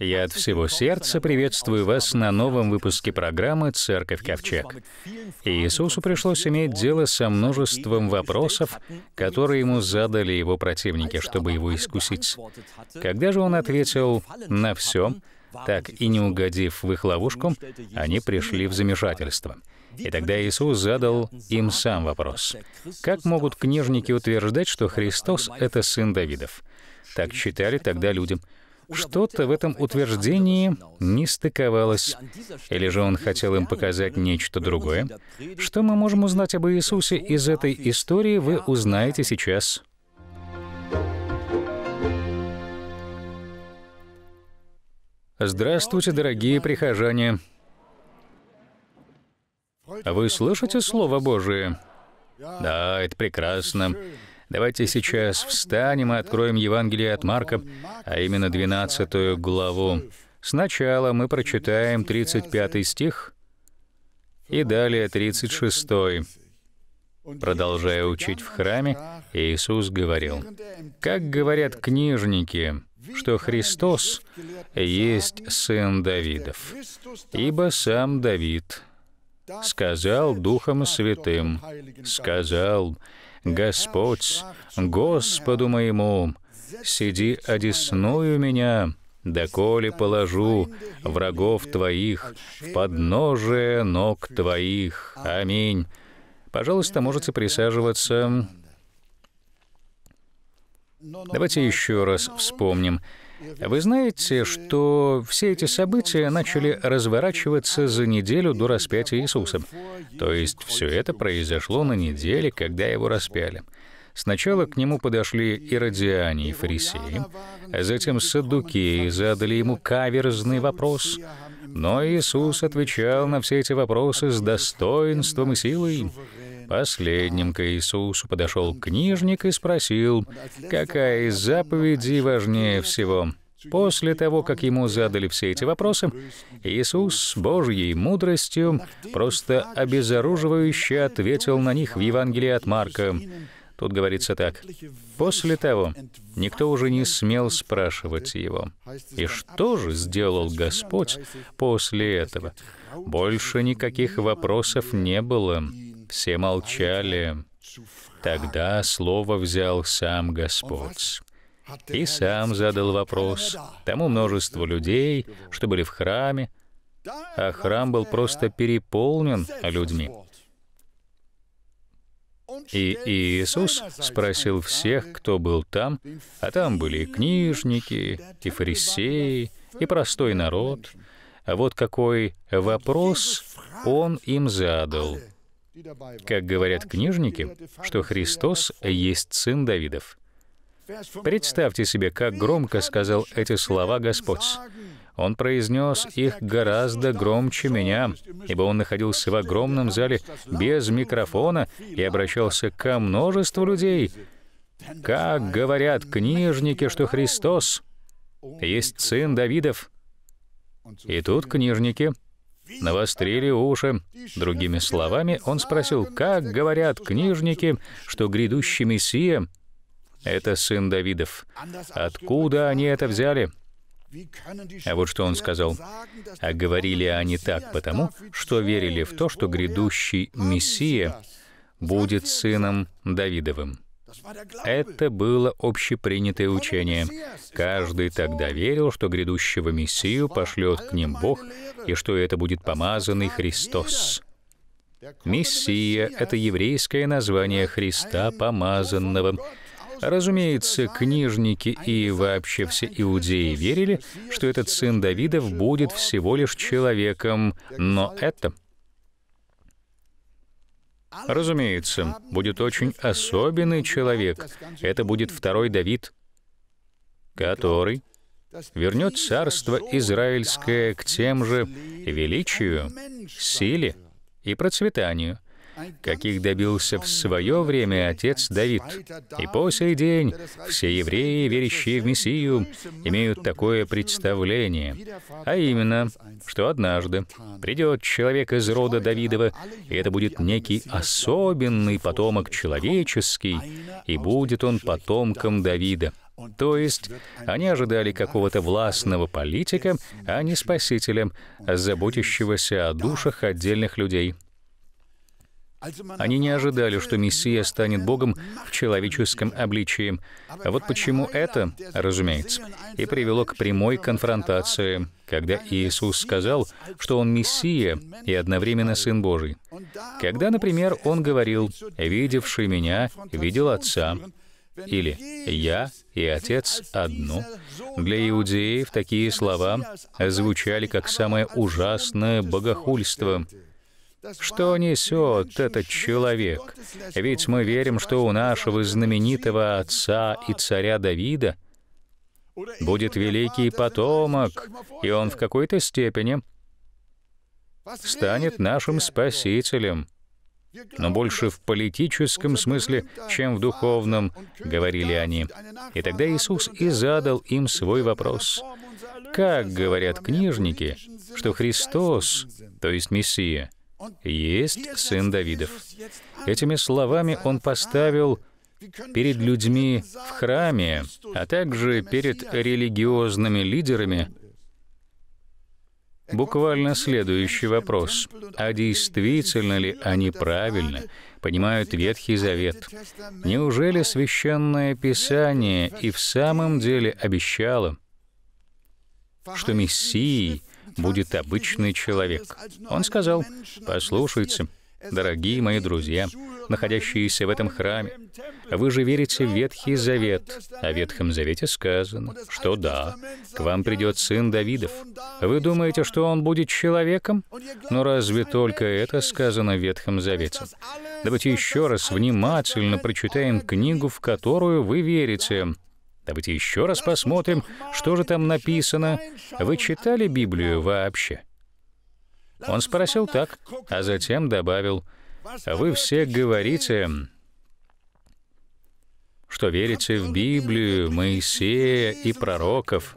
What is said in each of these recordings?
Я от всего сердца приветствую вас на новом выпуске программы «Церковь Ковчег». Иисусу пришлось иметь дело со множеством вопросов, которые ему задали его противники, чтобы его искусить. Когда же он ответил «на все», так и не угодив в их ловушку, они пришли в замешательство. И тогда Иисус задал им сам вопрос. Как могут книжники утверждать, что Христос — это сын Давидов? Так считали тогда людям». Что-то в этом утверждении не стыковалось. Или же он хотел им показать нечто другое? Что мы можем узнать об Иисусе из этой истории, вы узнаете сейчас. Здравствуйте, дорогие прихожане! Вы слышите Слово Божие? Да, это прекрасно. Давайте сейчас встанем и откроем Евангелие от Марка, а именно 12 главу. Сначала мы прочитаем 35 стих и далее 36. Продолжая учить в храме, Иисус говорил, «Как говорят книжники, что Христос есть сын Давидов, ибо сам Давид сказал Духом Святым, сказал, Господь, Господу моему, сиди одесную меня, доколе положу врагов твоих в подножие ног твоих. Аминь. Пожалуйста, можете присаживаться. Давайте еще раз вспомним. Вы знаете, что все эти события начали разворачиваться за неделю до распятия Иисуса. То есть все это произошло на неделе, когда его распяли. Сначала к нему подошли иродиане и фарисеи, а затем садуки и задали ему каверзный вопрос. Но Иисус отвечал на все эти вопросы с достоинством и силой. Последним к Иисусу подошел книжник и спросил, какая из заповедей важнее всего. После того, как ему задали все эти вопросы, Иисус с Божьей мудростью просто обезоруживающе ответил на них в Евангелии от Марка. Тут говорится так. «После того никто уже не смел спрашивать его, и что же сделал Господь после этого? Больше никаких вопросов не было». Все молчали. Тогда слово взял сам Господь. И сам задал вопрос тому множеству людей, что были в храме, а храм был просто переполнен людьми. И Иисус спросил всех, кто был там, а там были и книжники, и фарисеи, и простой народ. А вот какой вопрос он им задал — как говорят книжники, что Христос есть сын Давидов. Представьте себе, как громко сказал эти слова Господь. Он произнес их гораздо громче меня, ибо он находился в огромном зале без микрофона и обращался ко множеству людей. Как говорят книжники, что Христос есть сын Давидов. И тут книжники навострили уши. Другими словами, он спросил, как говорят книжники, что грядущий Мессия — это сын Давидов. Откуда они это взяли? А вот что он сказал. «А говорили они так потому, что верили в то, что грядущий Мессия будет сыном Давидовым». Это было общепринятое учение. Каждый тогда верил, что грядущего Мессию пошлет к ним Бог, и что это будет помазанный Христос. Мессия — это еврейское название Христа, помазанного. Разумеется, книжники и вообще все иудеи верили, что этот сын Давидов будет всего лишь человеком, но это — Разумеется, будет очень особенный человек. Это будет второй Давид, который вернет царство израильское к тем же величию, силе и процветанию, каких добился в свое время отец Давид. И по сей день все евреи, верящие в Мессию, имеют такое представление, а именно, что однажды придет человек из рода Давидова, и это будет некий особенный потомок человеческий, и будет он потомком Давида. То есть они ожидали какого-то властного политика, а не спасителя, заботящегося о душах отдельных людей. Они не ожидали, что Мессия станет Богом в человеческом обличии. А вот почему это, разумеется, и привело к прямой конфронтации, когда Иисус сказал, что Он Мессия и одновременно Сын Божий. Когда, например, Он говорил «Видевший Меня, видел Отца», или «Я и Отец одно». Для иудеев такие слова звучали как самое ужасное богохульство — что несет этот человек? Ведь мы верим, что у нашего знаменитого отца и царя Давида будет великий потомок, и он в какой-то степени станет нашим спасителем. Но больше в политическом смысле, чем в духовном, говорили они. И тогда Иисус и задал им свой вопрос. Как говорят книжники, что Христос, то есть Мессия, есть сын Давидов. Этими словами он поставил перед людьми в храме, а также перед религиозными лидерами буквально следующий вопрос. А действительно ли они правильно понимают Ветхий Завет? Неужели Священное Писание и в самом деле обещало, что Мессией будет обычный человек. Он сказал, послушайте, дорогие мои друзья, находящиеся в этом храме, вы же верите в Ветхий Завет. О Ветхом Завете сказано, что да, к вам придет сын Давидов. Вы думаете, что он будет человеком? Но разве только это сказано в Ветхом Завете? Давайте еще раз внимательно прочитаем книгу, в которую вы верите. Давайте еще раз посмотрим, что же там написано. Вы читали Библию вообще? Он спросил так, а затем добавил, «Вы все говорите, что верите в Библию, Моисея и пророков.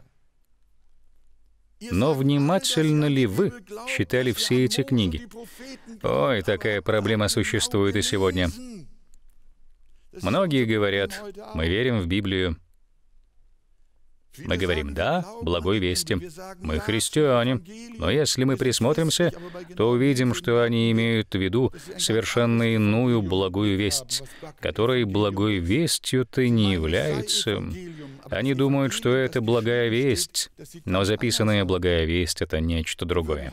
Но внимательно ли вы читали все эти книги? Ой, такая проблема существует и сегодня. Многие говорят, мы верим в Библию, мы говорим «да» благой вести. Мы христиане. Но если мы присмотримся, то увидим, что они имеют в виду совершенно иную благую весть, которой благой вестью-то не является. Они думают, что это благая весть, но записанная благая весть — это нечто другое.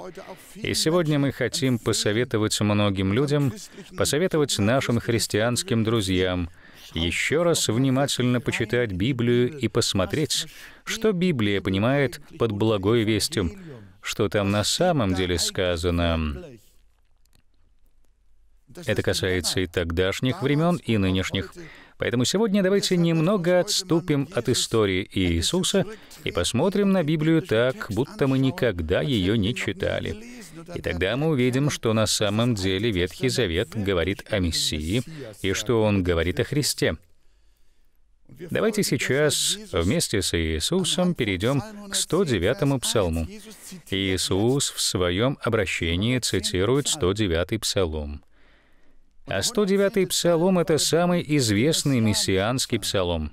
И сегодня мы хотим посоветовать многим людям, посоветовать нашим христианским друзьям — еще раз внимательно почитать Библию и посмотреть, что Библия понимает под благой вестью, что там на самом деле сказано. Это касается и тогдашних времен, и нынешних. Поэтому сегодня давайте немного отступим от истории Иисуса и посмотрим на Библию так, будто мы никогда ее не читали. И тогда мы увидим, что на самом деле Ветхий Завет говорит о Мессии и что он говорит о Христе. Давайте сейчас вместе с Иисусом перейдем к 109-му псалму. Иисус в своем обращении цитирует 109-й псалом. А 109-й псалом — это самый известный мессианский псалом.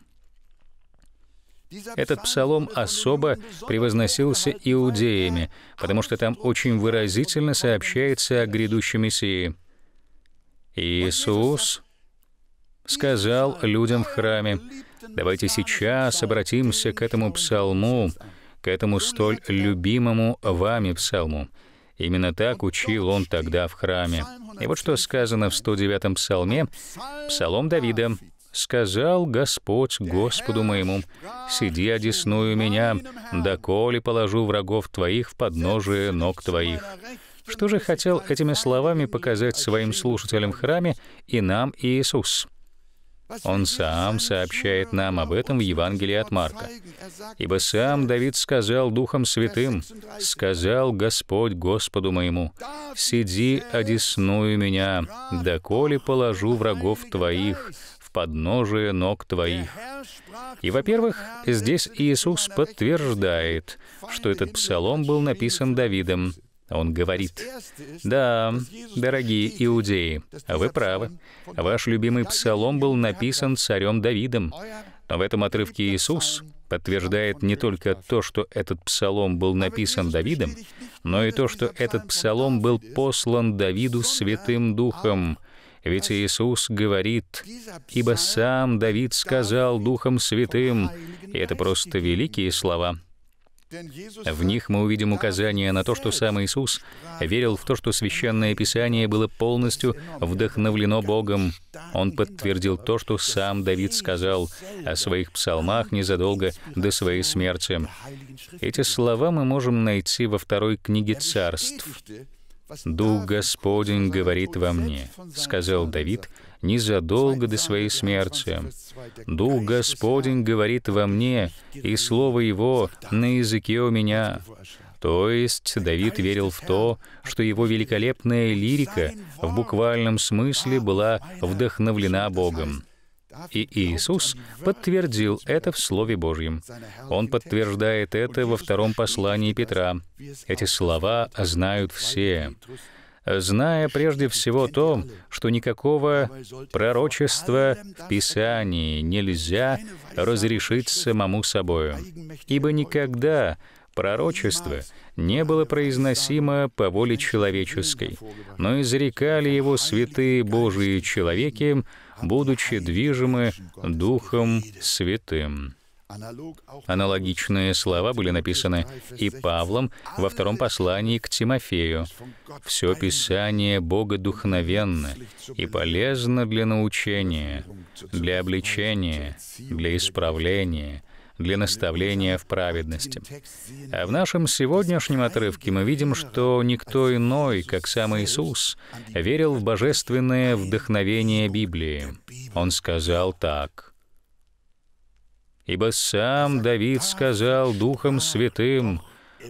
Этот псалом особо превозносился иудеями, потому что там очень выразительно сообщается о грядущем Мессии. Иисус сказал людям в храме, «Давайте сейчас обратимся к этому псалму, к этому столь любимому вами псалму. Именно так учил он тогда в храме. И вот что сказано в 109-м псалме, псалом Давида, «Сказал Господь Господу моему, сиди одесную меня, доколе положу врагов твоих в подножие ног твоих». Что же хотел этими словами показать своим слушателям в храме и нам Иисус? Он сам сообщает нам об этом в Евангелии от Марка. «Ибо сам Давид сказал Духом Святым, сказал Господь Господу моему, «Сиди, одесную меня, доколе положу врагов твоих, в подножие ног твоих». И, во-первых, здесь Иисус подтверждает, что этот псалом был написан Давидом, он говорит, «Да, дорогие иудеи, вы правы. Ваш любимый псалом был написан царем Давидом. Но в этом отрывке Иисус подтверждает не только то, что этот псалом был написан Давидом, но и то, что этот псалом был послан Давиду Святым Духом. Ведь Иисус говорит, «Ибо сам Давид сказал Духом Святым». И это просто великие слова. В них мы увидим указание на то, что сам Иисус верил в то, что Священное Писание было полностью вдохновлено Богом. Он подтвердил то, что сам Давид сказал о своих псалмах незадолго до своей смерти. Эти слова мы можем найти во второй книге царств. «Дух Господень говорит во мне», — сказал Давид незадолго до своей смерти. «Дух Господень говорит во мне, и слово Его на языке у меня». То есть Давид верил в то, что его великолепная лирика в буквальном смысле была вдохновлена Богом. И Иисус подтвердил это в Слове Божьем. Он подтверждает это во втором послании Петра. Эти слова знают все зная прежде всего то, что никакого пророчества в Писании нельзя разрешить самому собою, ибо никогда Пророчество не было произносимо по воле человеческой, но изрекали его святые Божии человеки, будучи движимы Духом Святым. Аналогичные слова были написаны и Павлом во втором послании к Тимофею. «Все Писание богодухновенно и полезно для научения, для обличения, для исправления, для наставления в праведности. А в нашем сегодняшнем отрывке мы видим, что никто иной, как сам Иисус, верил в божественное вдохновение Библии. Он сказал так. «Ибо сам Давид сказал Духом Святым,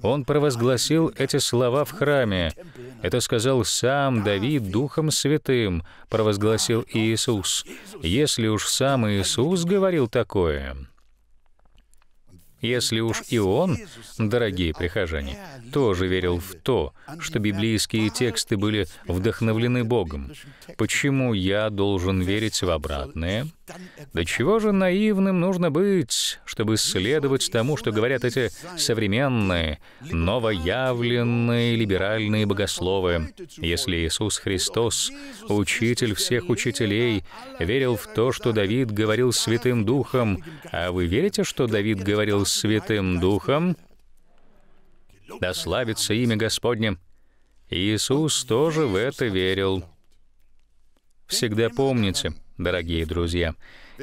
он провозгласил эти слова в храме. Это сказал сам Давид Духом Святым, провозгласил Иисус. Если уж сам Иисус говорил такое, если уж и он, дорогие прихожане, тоже верил в то, что библейские тексты были вдохновлены Богом, почему я должен верить в обратное? До чего же наивным нужно быть, чтобы следовать тому, что говорят эти современные, новоявленные либеральные богословы? Если Иисус Христос, учитель всех учителей, верил в то, что Давид говорил Святым Духом, а вы верите, что Давид говорил Святым Духом, да славится имя Господне. Иисус тоже в это верил. Всегда помните, дорогие друзья,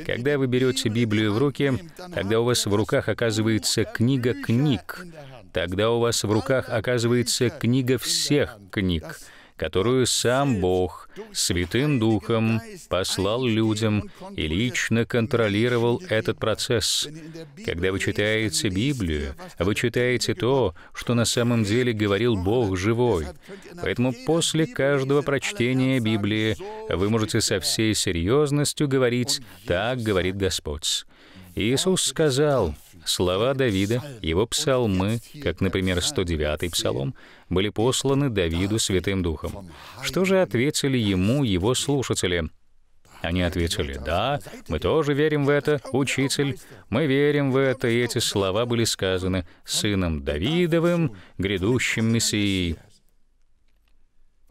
когда вы берете Библию в руки, тогда у вас в руках оказывается книга книг, тогда у вас в руках оказывается книга всех книг которую сам Бог Святым Духом послал людям и лично контролировал этот процесс. Когда вы читаете Библию, вы читаете то, что на самом деле говорил Бог живой. Поэтому после каждого прочтения Библии вы можете со всей серьезностью говорить «Так говорит Господь». Иисус сказал, слова Давида, его псалмы, как, например, 109-й псалом, были посланы Давиду Святым Духом. Что же ответили ему его слушатели? Они ответили, «Да, мы тоже верим в это, учитель, мы верим в это». И эти слова были сказаны сыном Давидовым, грядущим Мессией.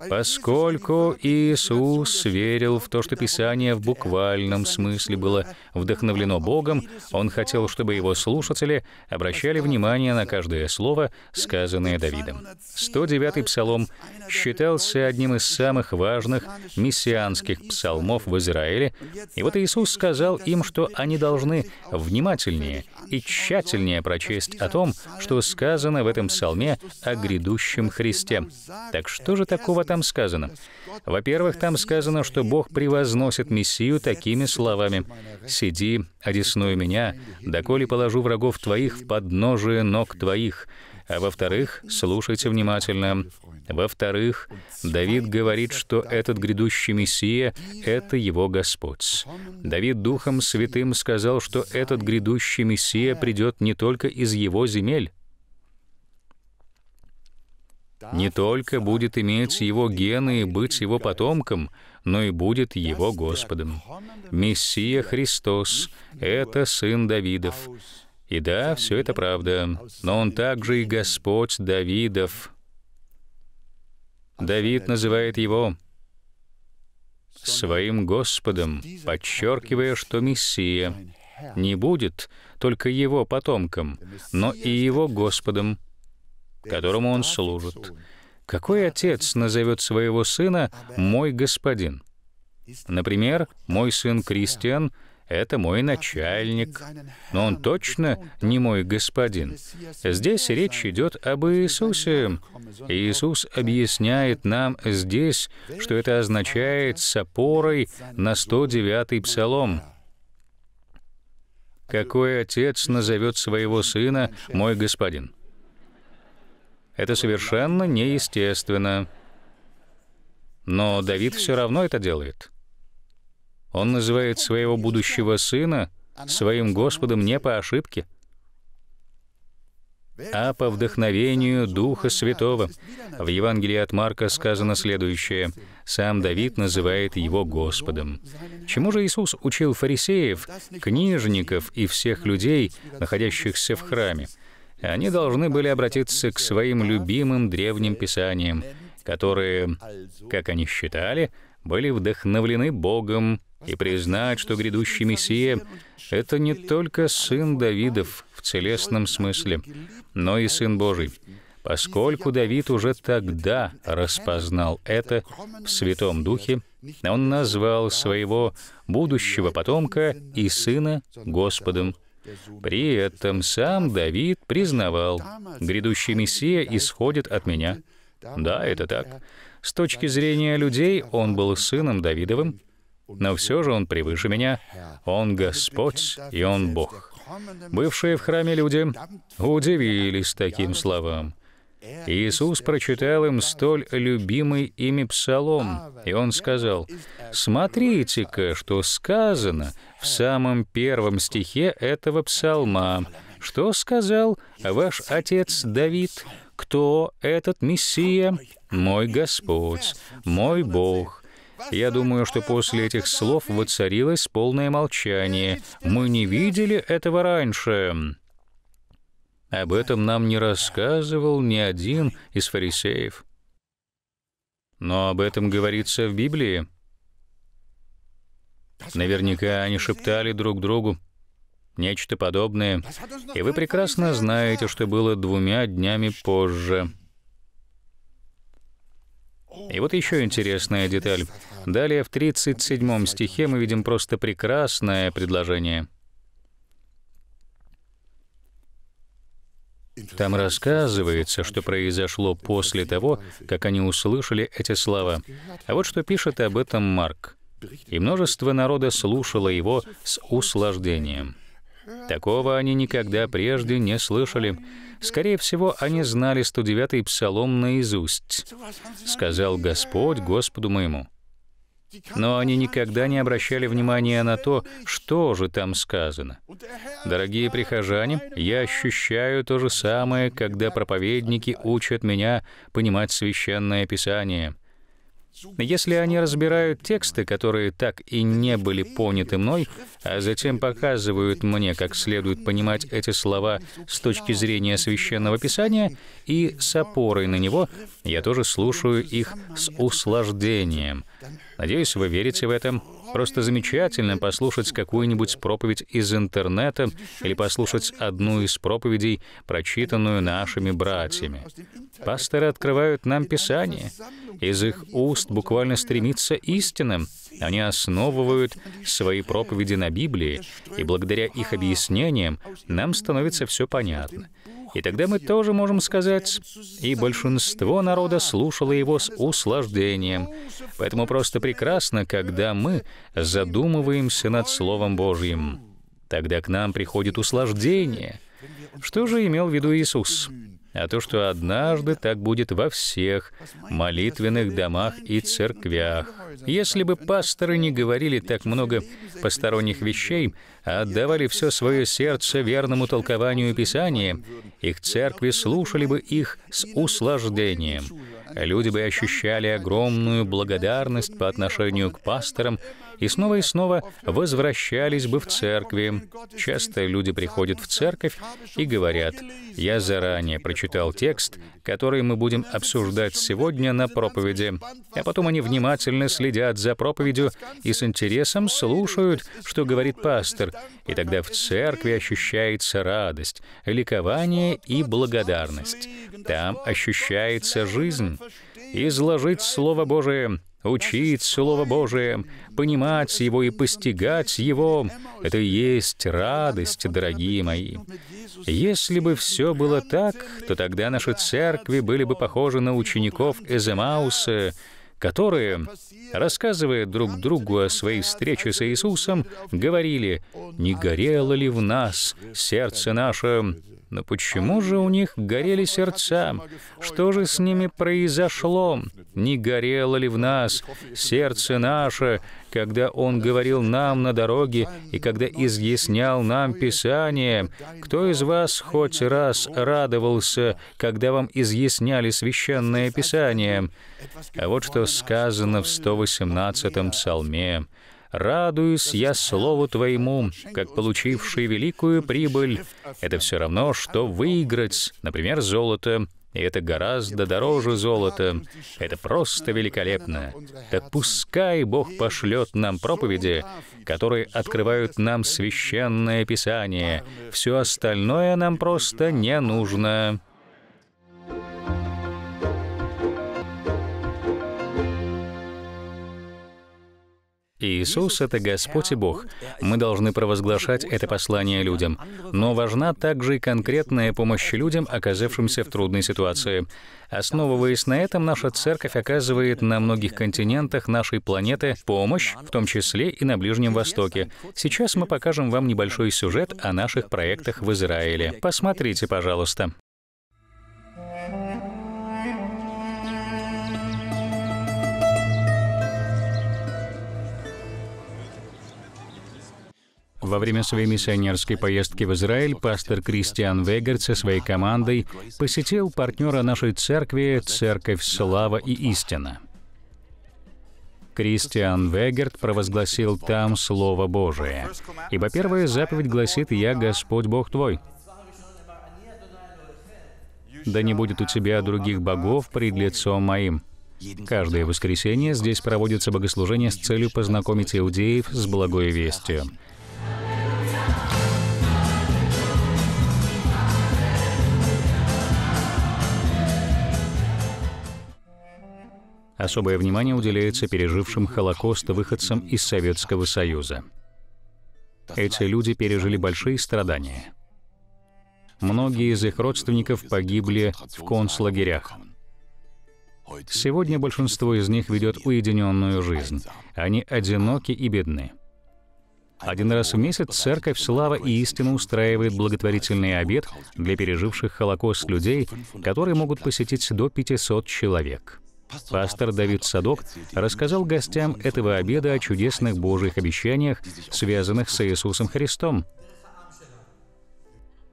Поскольку Иисус верил в то, что Писание в буквальном смысле было вдохновлено Богом, Он хотел, чтобы Его слушатели обращали внимание на каждое слово, сказанное Давидом. 109-й псалом считался одним из самых важных мессианских псалмов в Израиле, и вот Иисус сказал им, что они должны внимательнее и тщательнее прочесть о том, что сказано в этом псалме о грядущем Христе. Так что же такого там сказано? Во-первых, там сказано, что Бог превозносит Мессию такими словами. «Сиди, одесную меня, доколе положу врагов твоих в подножие ног твоих». А во-вторых, слушайте внимательно. Во-вторых, Давид говорит, что этот грядущий Мессия — это его Господь. Давид Духом Святым сказал, что этот грядущий Мессия придет не только из его земель, не только будет иметь его гены и быть его потомком, но и будет его Господом. Мессия Христос — это сын Давидов. И да, все это правда, но он также и Господь Давидов. Давид называет его своим Господом, подчеркивая, что Мессия не будет только его потомком, но и его Господом — которому он служит. Какой отец назовет своего сына «мой господин»? Например, мой сын Кристиан — это мой начальник, но он точно не мой господин. Здесь речь идет об Иисусе. Иисус объясняет нам здесь, что это означает с опорой на 109-й псалом. «Какой отец назовет своего сына «мой господин»?» Это совершенно неестественно. Но Давид все равно это делает. Он называет своего будущего сына своим Господом не по ошибке, а по вдохновению Духа Святого. В Евангелии от Марка сказано следующее. Сам Давид называет его Господом. Чему же Иисус учил фарисеев, книжников и всех людей, находящихся в храме? они должны были обратиться к своим любимым древним писаниям, которые, как они считали, были вдохновлены Богом, и признать, что грядущий Мессия — это не только сын Давидов в целестном смысле, но и сын Божий, поскольку Давид уже тогда распознал это в Святом Духе, он назвал своего будущего потомка и сына Господом при этом сам Давид признавал, «Грядущий Мессия исходит от меня». Да, это так. С точки зрения людей он был сыном Давидовым, но все же он превыше меня. Он Господь, и он Бог. Бывшие в храме люди удивились таким словам. Иисус прочитал им столь любимый ими псалом, и он сказал, «Смотрите-ка, что сказано в самом первом стихе этого псалма. Что сказал ваш отец Давид? Кто этот Мессия? Мой Господь, мой Бог». Я думаю, что после этих слов воцарилось полное молчание. Мы не видели этого раньше. Об этом нам не рассказывал ни один из фарисеев. Но об этом говорится в Библии. Наверняка они шептали друг другу нечто подобное, и вы прекрасно знаете, что было двумя днями позже. И вот еще интересная деталь. Далее в 37 стихе мы видим просто прекрасное предложение — Там рассказывается, что произошло после того, как они услышали эти слова. А вот что пишет об этом Марк. «И множество народа слушало его с услаждением». Такого они никогда прежде не слышали. Скорее всего, они знали 109-й псалом наизусть. «Сказал Господь Господу моему» но они никогда не обращали внимания на то, что же там сказано. Дорогие прихожане, я ощущаю то же самое, когда проповедники учат меня понимать священное писание. Если они разбирают тексты, которые так и не были поняты мной, а затем показывают мне, как следует понимать эти слова с точки зрения священного писания и с опорой на него, я тоже слушаю их с услаждением — Надеюсь, вы верите в это. Просто замечательно послушать какую-нибудь проповедь из интернета или послушать одну из проповедей, прочитанную нашими братьями. Пасторы открывают нам Писание. Из их уст буквально стремится истина. Они основывают свои проповеди на Библии, и благодаря их объяснениям нам становится все понятно. И тогда мы тоже можем сказать, и большинство народа слушало его с услаждением. Поэтому просто прекрасно, когда мы задумываемся над Словом Божьим. Тогда к нам приходит услаждение. Что же имел в виду Иисус? а то, что однажды так будет во всех молитвенных домах и церквях. Если бы пасторы не говорили так много посторонних вещей, а отдавали все свое сердце верному толкованию Писания, их церкви слушали бы их с услаждением. Люди бы ощущали огромную благодарность по отношению к пасторам, и снова и снова возвращались бы в церкви. Часто люди приходят в церковь и говорят, «Я заранее прочитал текст, который мы будем обсуждать сегодня на проповеди». А потом они внимательно следят за проповедью и с интересом слушают, что говорит пастор, и тогда в церкви ощущается радость, ликование и благодарность. Там ощущается жизнь изложить Слово Божие, учить Слово Божие, понимать его и постигать его — это и есть радость, дорогие мои. Если бы все было так, то тогда наши церкви были бы похожи на учеников Эземауса, которые, рассказывая друг другу о своей встрече с Иисусом, говорили, «Не горело ли в нас сердце наше но почему же у них горели сердца? Что же с ними произошло? Не горело ли в нас сердце наше, когда Он говорил нам на дороге и когда изъяснял нам Писание? Кто из вас хоть раз радовался, когда вам изъясняли Священное Писание? А вот что сказано в 118-м псалме. Радуюсь я Слову Твоему, как получивший великую прибыль. Это все равно, что выиграть, например, золото, и это гораздо дороже золота. Это просто великолепно. Так пускай Бог пошлет нам проповеди, которые открывают нам священное писание. Все остальное нам просто не нужно. Иисус — это Господь и Бог. Мы должны провозглашать это послание людям. Но важна также и конкретная помощь людям, оказавшимся в трудной ситуации. Основываясь на этом, наша церковь оказывает на многих континентах нашей планеты помощь, в том числе и на Ближнем Востоке. Сейчас мы покажем вам небольшой сюжет о наших проектах в Израиле. Посмотрите, пожалуйста. Во время своей миссионерской поездки в Израиль пастор Кристиан Вегард со своей командой посетил партнера нашей церкви «Церковь Слава и Истина». Кристиан Вегард провозгласил там Слово Божие. Ибо первая заповедь гласит «Я Господь Бог твой». «Да не будет у тебя других богов пред лицом моим». Каждое воскресенье здесь проводится богослужение с целью познакомить иудеев с благой вестью. Особое внимание уделяется пережившим Холокост выходцам из Советского Союза. Эти люди пережили большие страдания. Многие из их родственников погибли в концлагерях. Сегодня большинство из них ведет уединенную жизнь. Они одиноки и бедны. Один раз в месяц церковь «Слава и истина» устраивает благотворительный обед для переживших Холокост людей, которые могут посетить до 500 человек. Пастор Давид Садок рассказал гостям этого обеда о чудесных Божьих обещаниях, связанных с Иисусом Христом.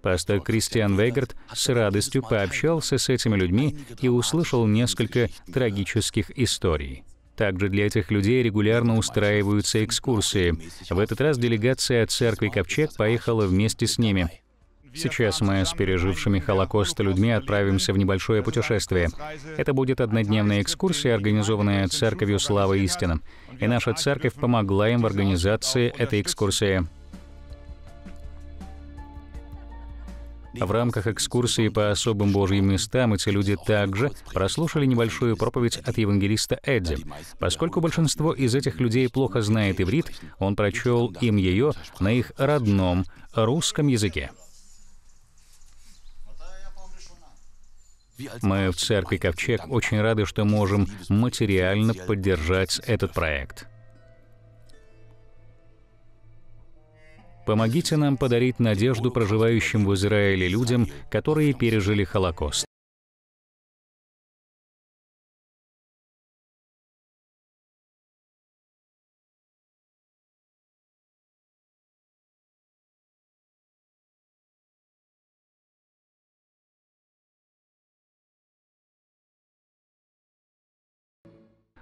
Пастор Кристиан Вейгард с радостью пообщался с этими людьми и услышал несколько трагических историй. Также для этих людей регулярно устраиваются экскурсии. В этот раз делегация от церкви Ковчег поехала вместе с ними. Сейчас мы с пережившими Холокост людьми отправимся в небольшое путешествие. Это будет однодневная экскурсия, организованная Церковью Славы Истина. И наша церковь помогла им в организации этой экскурсии. В рамках экскурсии по особым Божьим местам эти люди также прослушали небольшую проповедь от евангелиста Эдди. Поскольку большинство из этих людей плохо знает иврит, он прочел им ее на их родном русском языке. Мы в церкви Ковчег очень рады, что можем материально поддержать этот проект. Помогите нам подарить надежду проживающим в Израиле людям, которые пережили Холокост.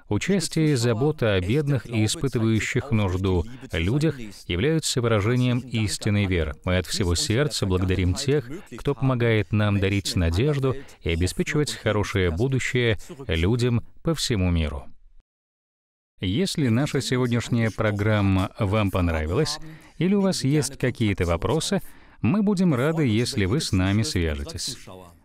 Участие и забота о бедных и испытывающих нужду людях являются выражением истинной веры. Мы от всего сердца благодарим тех, кто помогает нам дарить надежду и обеспечивать хорошее будущее людям по всему миру. Если наша сегодняшняя программа вам понравилась или у вас есть какие-то вопросы, мы будем рады, если вы с нами свяжетесь.